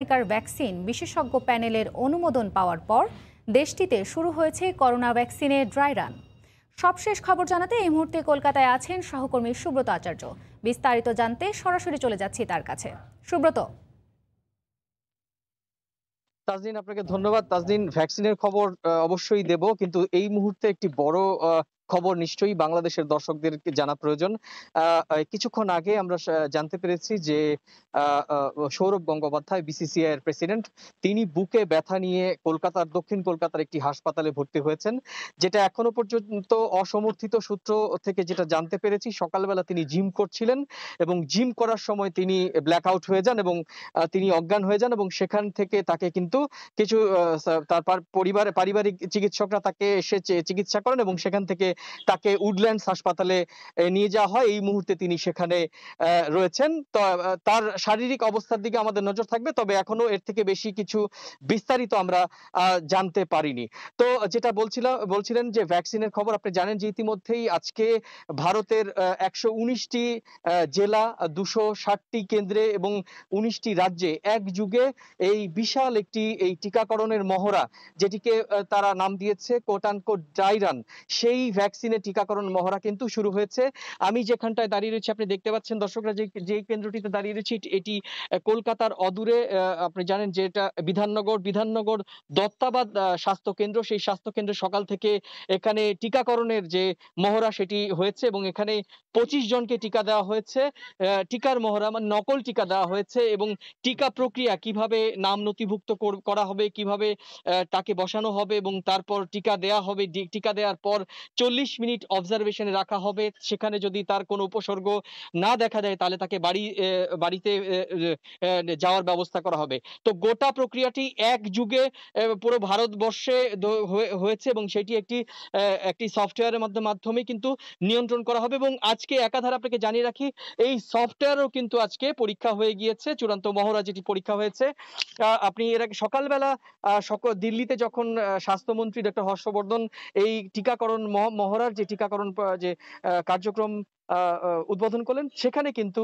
আমেরিকার ভ্যাকসিন বিশেষজ্ঞ প্যানেলের অনুমোদন পাওয়ার পর দেশটিতে শুরু হয়েছে করোনা ভ্যাকসিনের ড্রাই রান সবশেষ খবর জানাতে এই মুহূর্তে কলকাতায় আছেন সহকর্মী সুব্রত আচার্য বিস্তারিত জানতে সরাসরি চলে যাচ্ছি তার কাছে সুব্রত তাজদিন আপনাকে ধন্যবাদ তাজদিন ভ্যাকসিনের খবর অবশ্যই দেব কিন্তু এই মুহূর্তে একটি বড় খবর নিশ্চয়ই বাংলাদেশের দর্শকদেরকে জানা প্রয়োজন কিছুক্ষণ আগে আমরা জানতে পেরেছি যে সৌরভ গঙ্গোপাধ্যায় বিসিসিআই এর প্রেসিডেন্ট তিনি বুকে ব্যথা নিয়ে কলকাতার দক্ষিণ কলকাতার একটি হাসপাতালে ভর্তি হয়েছেন যেটা এখনো পর্যন্ত অসমর্থিত সূত্র থেকে যেটা জানতে পেরেছি সকালবেলা তিনি জিম করছিলেন এবং জিম করার সময় তিনি ব্ল্যাক আউট হয়ে যান এবং তিনি অজ্ঞান হয়ে যান এবং সেখান থেকে তাকে কিন্তু কিছু তার পরিবারে পারিবারিক চিকিৎসকরা তাকে এসে চিকিৎসা করেন এবং সেখান থেকে তাকে উডল্যান্ডস হাসপাতালে নিয়ে যাওয়া হয় এই মুহূর্তে তিনি সেখানে রয়েছেন তার শারীরিক অবস্থার দিকে আমাদের নজর থাকবে তবে এখনো এর থেকে বেশি কিছু বিস্তারিত আমরা জানতে পারিনি তো যেটা বলছিলাম বলছিলেন যে ভ্যাকসিনের খবর আপনি জানেন যে ইতিমধ্যেই আজকে ভারতের একশো উনিশটি জেলা দুশো ষাটটি কেন্দ্রে এবং উনিশটি রাজ্যে এক যুগে এই বিশাল একটি এই টিকাকরণের মহড়া যেটিকে তারা নাম দিয়েছে কোট অ্যান্ড কোট ডাইরান সেই ভ্যাকসিনে টিকাকরণ মহড়া কিন্তু শুরু হয়েছে আমি যেখানটায় দাঁড়িয়ে রয়েছি আপনি দেখতে পাচ্ছেন দর্শকরা যে যে কেন্দ্রটিতে দাঁড়িয়ে রয়েছি এটি কলকাতার অদূরে আপনি জানেন যে এটা বিধাননগর বিধাননগর দত্তাবাদ স্বাস্থ্য কেন্দ্র সেই স্বাস্থ্য কেন্দ্রে সকাল থেকে এখানে টিকাকরণের যে মহড়া সেটি হয়েছে এবং এখানে পঁচিশ জনকে টিকা দেওয়া হয়েছে টিকার মহড়া মানে নকল টিকা দেওয়া হয়েছে এবং টিকা প্রক্রিয়া কিভাবে নাম নথিভুক্ত করা হবে কিভাবে তাকে বসানো হবে এবং তারপর টিকা দেয়া হবে টিকা দেওয়ার পর চল্লিশ চল্লিশ মিনিট অবজারভেশনে রাখা হবে সেখানে যদি তার কোনো উপসর্গ না দেখা দেয় তাহলে তাকে বাড়ি বাড়িতে যাওয়ার ব্যবস্থা করা হবে তো গোটা প্রক্রিয়াটি এক যুগে পুরো ভারতবর্ষে হয়েছে এবং সেটি একটি একটি সফটওয়্যারের মাধ্যমে কিন্তু নিয়ন্ত্রণ করা হবে এবং আজকে একাধারে আপনাকে জানিয়ে রাখি এই সফটওয়্যারও কিন্তু আজকে পরীক্ষা হয়ে গিয়েছে চূড়ান্ত মহড়া যেটি পরীক্ষা হয়েছে আপনি এর আগে সকালবেলা দিল্লিতে যখন স্বাস্থ্যমন্ত্রী ডক্টর হর্ষবর্ধন এই টিকাকরণ মহড়ার যে টিকাকরণ যে কার্যক্রম উদ্বোধন করলেন সেখানে কিন্তু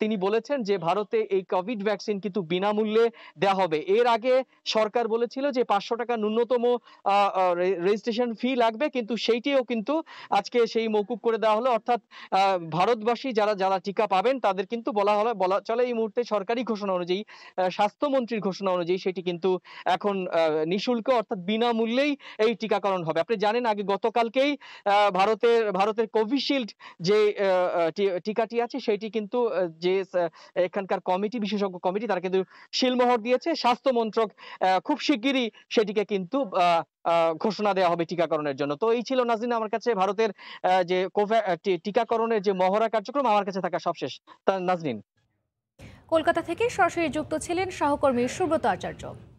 তিনি বলেছেন যে ভারতে এই কোভিড ভ্যাকসিন কিন্তু বিনামূল্যে দেওয়া হবে এর আগে সরকার বলেছিল যে পাঁচশো টাকা ন্যূনতম রেজিস্ট্রেশন ফি লাগবে কিন্তু সেইটিও কিন্তু আজকে সেই মৌকুব করে দেওয়া হলো অর্থাৎ ভারতবাসী যারা যারা টিকা পাবেন তাদের কিন্তু বলা হলো বলা চলে এই মুহূর্তে সরকারি ঘোষণা অনুযায়ী স্বাস্থ্যমন্ত্রীর ঘোষণা অনুযায়ী সেটি কিন্তু এখন নিঃশুল্ক অর্থাৎ বিনামূল্যেই এই টিকাকরণ হবে আপনি জানেন আগে গতকালকেই ভারতের ভারতের কোভিশিল্ড যে টিকাটি আছে সেটি কিন্তু যে এখানকার কমিটি বিশেষজ্ঞ কমিটি তারা কিন্তু শিলমোহর দিয়েছে স্বাস্থ্য মন্ত্রক খুব শিগগিরই সেটিকে কিন্তু ঘোষণা দেওয়া হবে টিকাকরণের জন্য তো এই ছিল নাজিন আমার কাছে ভারতের যে টিকাকরণের যে মহড়া কার্যক্রম আমার কাছে থাকা সবশেষ নাজনীন কলকাতা থেকে সরাসরি যুক্ত ছিলেন সহকর্মী সুব্রত আচার্য